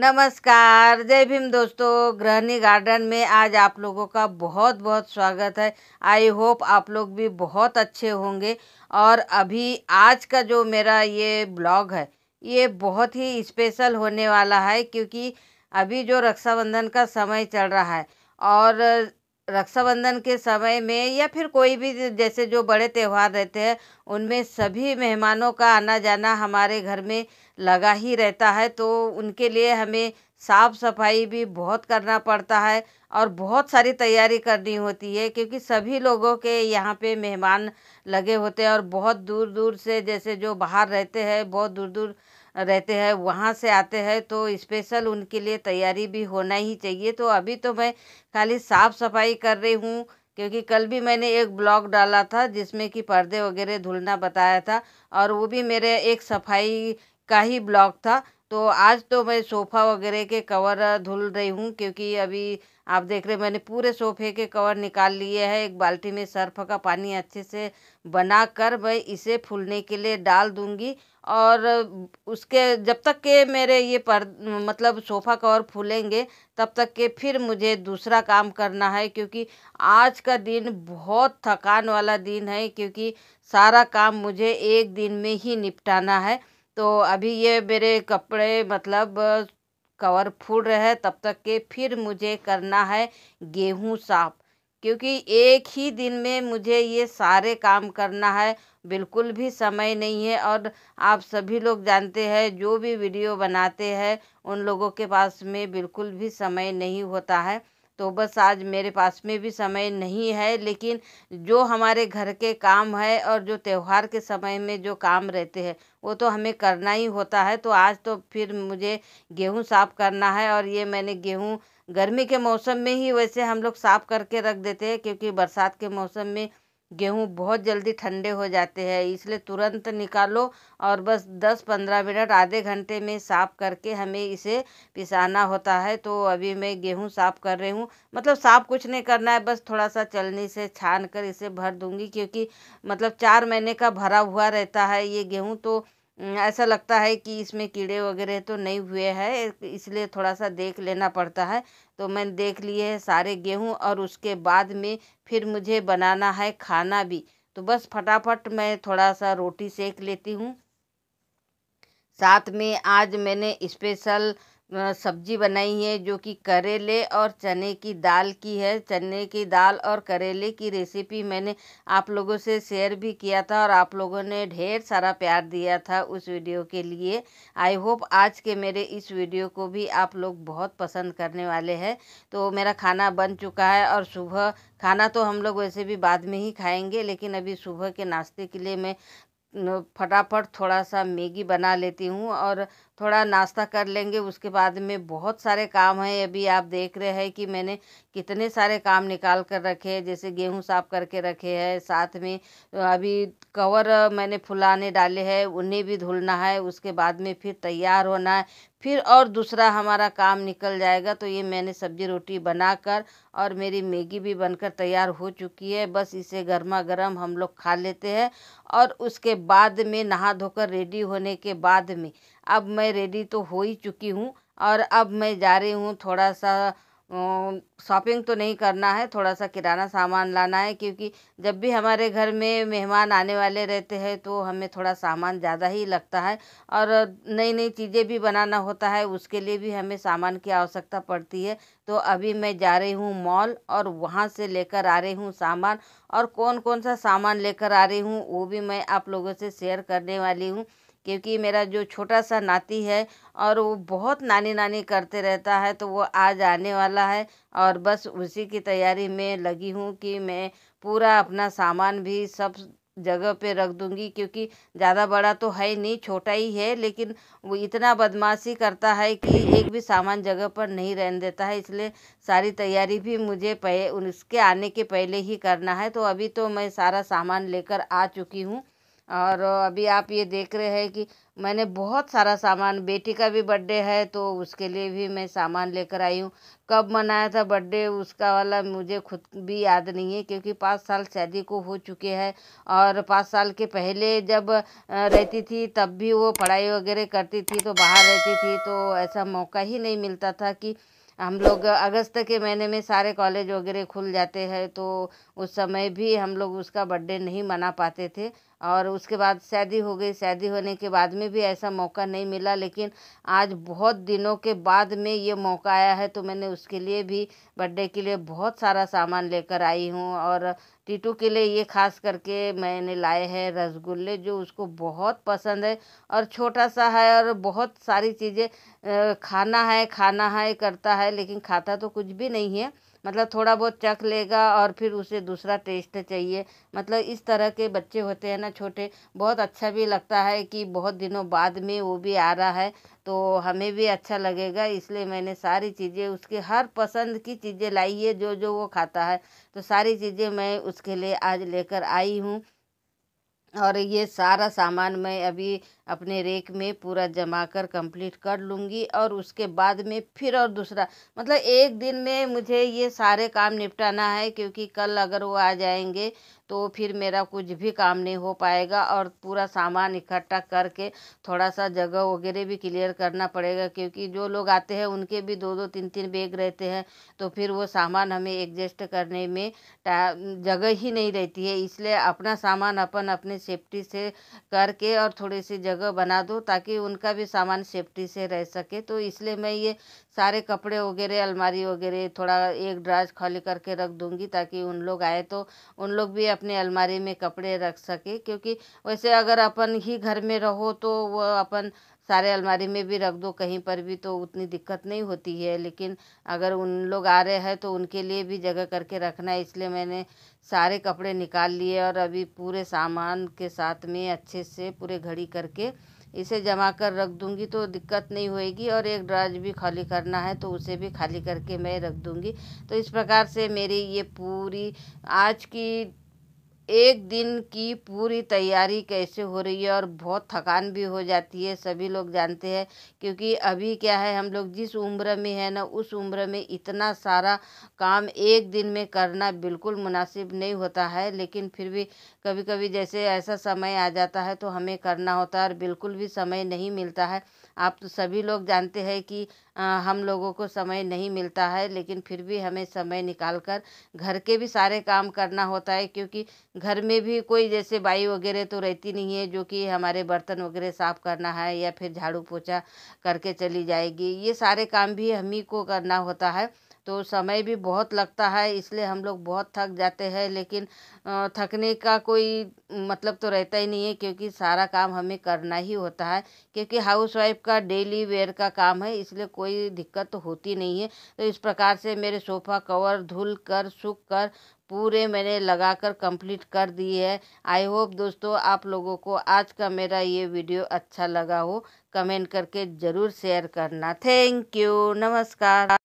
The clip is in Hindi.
नमस्कार जय भीम दोस्तों गृहणी गार्डन में आज आप लोगों का बहुत बहुत स्वागत है आई होप आप लोग भी बहुत अच्छे होंगे और अभी आज का जो मेरा ये ब्लॉग है ये बहुत ही स्पेशल होने वाला है क्योंकि अभी जो रक्षाबंधन का समय चल रहा है और रक्षाबंधन के समय में या फिर कोई भी जैसे जो बड़े त्यौहार रहते हैं उनमें सभी मेहमानों का आना जाना हमारे घर में लगा ही रहता है तो उनके लिए हमें साफ़ सफाई भी बहुत करना पड़ता है और बहुत सारी तैयारी करनी होती है क्योंकि सभी लोगों के यहाँ पे मेहमान लगे होते हैं और बहुत दूर दूर से जैसे जो बाहर रहते हैं बहुत दूर दूर रहते हैं वहाँ से आते हैं तो स्पेशल उनके लिए तैयारी भी होना ही चाहिए तो अभी तो मैं खाली साफ़ सफाई कर रही हूँ क्योंकि कल भी मैंने एक ब्लॉग डाला था जिसमें कि पर्दे वगैरह धुलना बताया था और वो भी मेरे एक सफाई का ही ब्लॉग था तो आज तो मैं सोफ़ा वगैरह के कवर धुल रही हूँ क्योंकि अभी आप देख रहे मैंने पूरे सोफ़े के कवर निकाल लिए हैं एक बाल्टी में सर्फ का पानी अच्छे से बना कर मैं इसे फूलने के लिए डाल दूँगी और उसके जब तक के मेरे ये पर मतलब सोफ़ा कवर फूलेंगे तब तक के फिर मुझे दूसरा काम करना है क्योंकि आज का दिन बहुत थकान वाला दिन है क्योंकि सारा काम मुझे एक दिन में ही निपटाना है तो अभी ये मेरे कपड़े मतलब कवर फूल रहे हैं तब तक के फिर मुझे करना है गेहूँ साफ़ क्योंकि एक ही दिन में मुझे ये सारे काम करना है बिल्कुल भी समय नहीं है और आप सभी लोग जानते हैं जो भी वीडियो बनाते हैं उन लोगों के पास में बिल्कुल भी समय नहीं होता है तो बस आज मेरे पास में भी समय नहीं है लेकिन जो हमारे घर के काम है और जो त्यौहार के समय में जो काम रहते हैं वो तो हमें करना ही होता है तो आज तो फिर मुझे गेहूँ साफ़ करना है और ये मैंने गेहूँ गर्मी के मौसम में ही वैसे हम लोग साफ़ करके रख देते हैं क्योंकि बरसात के मौसम में गेहूँ बहुत जल्दी ठंडे हो जाते हैं इसलिए तुरंत निकालो और बस दस पंद्रह मिनट आधे घंटे में साफ़ करके हमें इसे पिसाना होता है तो अभी मैं गेहूँ साफ़ कर रही हूँ मतलब साफ़ कुछ नहीं करना है बस थोड़ा सा चलनी से छान कर इसे भर दूँगी क्योंकि मतलब चार महीने का भरा हुआ रहता है ये गेहूँ तो हम्म, ऐसा लगता है कि इसमें कीड़े वगैरह तो नहीं हुए हैं इसलिए थोड़ा सा देख लेना पड़ता है तो मैंने देख लिए सारे गेहूं और उसके बाद में फिर मुझे बनाना है खाना भी तो बस फटाफट मैं थोड़ा सा रोटी सेक लेती हूँ साथ में आज मैंने स्पेशल सब्जी बनाई है जो कि करेले और चने की दाल की है चने की दाल और करेले की रेसिपी मैंने आप लोगों से शेयर भी किया था और आप लोगों ने ढेर सारा प्यार दिया था उस वीडियो के लिए आई होप आज के मेरे इस वीडियो को भी आप लोग बहुत पसंद करने वाले हैं तो मेरा खाना बन चुका है और सुबह खाना तो हम लोग वैसे भी बाद में ही खाएंगे लेकिन अभी सुबह के नाश्ते के लिए मैं फटाफट थोड़ा सा मैगी बना लेती हूँ और थोड़ा नाश्ता कर लेंगे उसके बाद में बहुत सारे काम हैं अभी आप देख रहे हैं कि मैंने कितने सारे काम निकाल कर रखे हैं जैसे गेहूँ साफ़ करके रखे हैं साथ में अभी कवर मैंने फुलाने डाले हैं उन्हें भी धुलना है उसके बाद में फिर तैयार होना है फिर और दूसरा हमारा काम निकल जाएगा तो ये मैंने सब्जी रोटी बनाकर और मेरी मैगी भी बनकर तैयार हो चुकी है बस इसे गर्मा गर्म हम लोग खा लेते हैं और उसके बाद में नहा धोकर रेडी होने के बाद में अब मैं रेडी तो हो ही चुकी हूँ और अब मैं जा रही हूँ थोड़ा सा शॉपिंग तो नहीं करना है थोड़ा सा किराना सामान लाना है क्योंकि जब भी हमारे घर में मेहमान आने वाले रहते हैं तो हमें थोड़ा सामान ज़्यादा ही लगता है और नई नई चीज़ें भी बनाना होता है उसके लिए भी हमें सामान की आवश्यकता पड़ती है तो अभी मैं जा रही हूँ मॉल और वहाँ से लेकर आ रही हूँ सामान और कौन कौन सा सामान लेकर आ रही हूँ वो भी मैं आप लोगों से शेयर करने वाली हूँ क्योंकि मेरा जो छोटा सा नाती है और वो बहुत नानी नानी करते रहता है तो वो आज आने वाला है और बस उसी की तैयारी में लगी हूँ कि मैं पूरा अपना सामान भी सब जगह पे रख दूंगी क्योंकि ज़्यादा बड़ा तो है नहीं छोटा ही है लेकिन वो इतना बदमाशी करता है कि एक भी सामान जगह पर नहीं रहने देता है इसलिए सारी तैयारी भी मुझे पहले उसके आने के पहले ही करना है तो अभी तो मैं सारा सामान लेकर आ चुकी हूँ और अभी आप ये देख रहे हैं कि मैंने बहुत सारा सामान बेटी का भी बर्थडे है तो उसके लिए भी मैं सामान लेकर आई हूँ कब मनाया था बर्थडे उसका वाला मुझे खुद भी याद नहीं है क्योंकि पाँच साल शादी को हो चुके हैं और पाँच साल के पहले जब रहती थी तब भी वो पढ़ाई वगैरह करती थी तो बाहर रहती थी तो ऐसा मौका ही नहीं मिलता था कि हम लोग अगस्त के महीने में सारे कॉलेज वगैरह खुल जाते हैं तो उस समय भी हम लोग उसका बर्थडे नहीं मना पाते थे और उसके बाद शादी हो गई शादी होने के बाद में भी ऐसा मौका नहीं मिला लेकिन आज बहुत दिनों के बाद में ये मौका आया है तो मैंने उसके लिए भी बर्थडे के लिए बहुत सारा सामान लेकर आई हूँ और टीटू के लिए ये खास करके मैंने लाए हैं रसगुल्ले जो उसको बहुत पसंद है और छोटा सा है और बहुत सारी चीज़ें खाना है खाना है करता है लेकिन खाता तो कुछ भी नहीं है मतलब थोड़ा बहुत चख लेगा और फिर उसे दूसरा टेस्ट चाहिए मतलब इस तरह के बच्चे होते हैं ना छोटे बहुत अच्छा भी लगता है कि बहुत दिनों बाद में वो भी आ रहा है तो हमें भी अच्छा लगेगा इसलिए मैंने सारी चीज़ें उसके हर पसंद की चीज़ें लाई है जो जो वो खाता है तो सारी चीज़ें मैं उसके लिए आज लेकर आई हूँ और ये सारा सामान मैं अभी अपने रेक में पूरा जमा कर कंप्लीट कर लूँगी और उसके बाद में फिर और दूसरा मतलब एक दिन में मुझे ये सारे काम निपटाना है क्योंकि कल अगर वो आ जाएंगे तो फिर मेरा कुछ भी काम नहीं हो पाएगा और पूरा सामान इकट्ठा करके थोड़ा सा जगह वगैरह भी क्लियर करना पड़ेगा क्योंकि जो लोग आते हैं उनके भी दो दो तीन तीन बैग रहते हैं तो फिर वो सामान हमें एडजस्ट करने में जगह ही नहीं रहती है इसलिए अपना सामान अपन अपने सेफ्टी से करके और थोड़ी सी जगह जगह बना दूँ ताकि उनका भी सामान सेफ्टी से रह सके तो इसलिए मैं ये सारे कपड़े वगैरह अलमारी वगैरह थोड़ा एक ड्राज खाली करके रख दूँगी ताकि उन लोग आए तो उन लोग भी अपने अलमारी में कपड़े रख सके क्योंकि वैसे अगर अपन ही घर में रहो तो वह अपन सारे अलमारी में भी रख दो कहीं पर भी तो उतनी दिक्कत नहीं होती है लेकिन अगर उन लोग आ रहे हैं तो उनके लिए भी जगह करके रखना है इसलिए मैंने सारे कपड़े निकाल लिए और अभी पूरे सामान के साथ में अच्छे से पूरे घड़ी करके इसे जमा कर रख दूंगी तो दिक्कत नहीं होएगी और एक ड्राज भी खाली करना है तो उसे भी खाली करके मैं रख दूंगी तो इस प्रकार से मेरी ये पूरी आज की एक दिन की पूरी तैयारी कैसे हो रही है और बहुत थकान भी हो जाती है सभी लोग जानते हैं क्योंकि अभी क्या है हम लोग जिस उम्र में है ना उस उम्र में इतना सारा काम एक दिन में करना बिल्कुल मुनासिब नहीं होता है लेकिन फिर भी कभी कभी जैसे ऐसा समय आ जाता है तो हमें करना होता है और बिल्कुल भी समय नहीं मिलता है आप तो सभी लोग जानते हैं कि हम लोगों को समय नहीं मिलता है लेकिन फिर भी हमें समय निकाल कर घर के भी सारे काम करना होता है क्योंकि घर में भी कोई जैसे बाई वगैरह तो रहती नहीं है जो कि हमारे बर्तन वगैरह साफ़ करना है या फिर झाड़ू पोछा करके चली जाएगी ये सारे काम भी हम ही को करना होता है तो समय भी बहुत लगता है इसलिए हम लोग बहुत थक जाते हैं लेकिन थकने का कोई मतलब तो रहता ही नहीं है क्योंकि सारा काम हमें करना ही होता है क्योंकि हाउस वाइफ का डेली वेयर का काम है इसलिए कोई दिक्कत तो होती नहीं है तो इस प्रकार से मेरे सोफ़ा कवर धुल कर सूख कर पूरे मैंने लगा कर कंप्लीट कर दिए है आई होप दोस्तों आप लोगों को आज का मेरा ये वीडियो अच्छा लगा हो कमेंट करके ज़रूर शेयर करना थैंक यू नमस्कार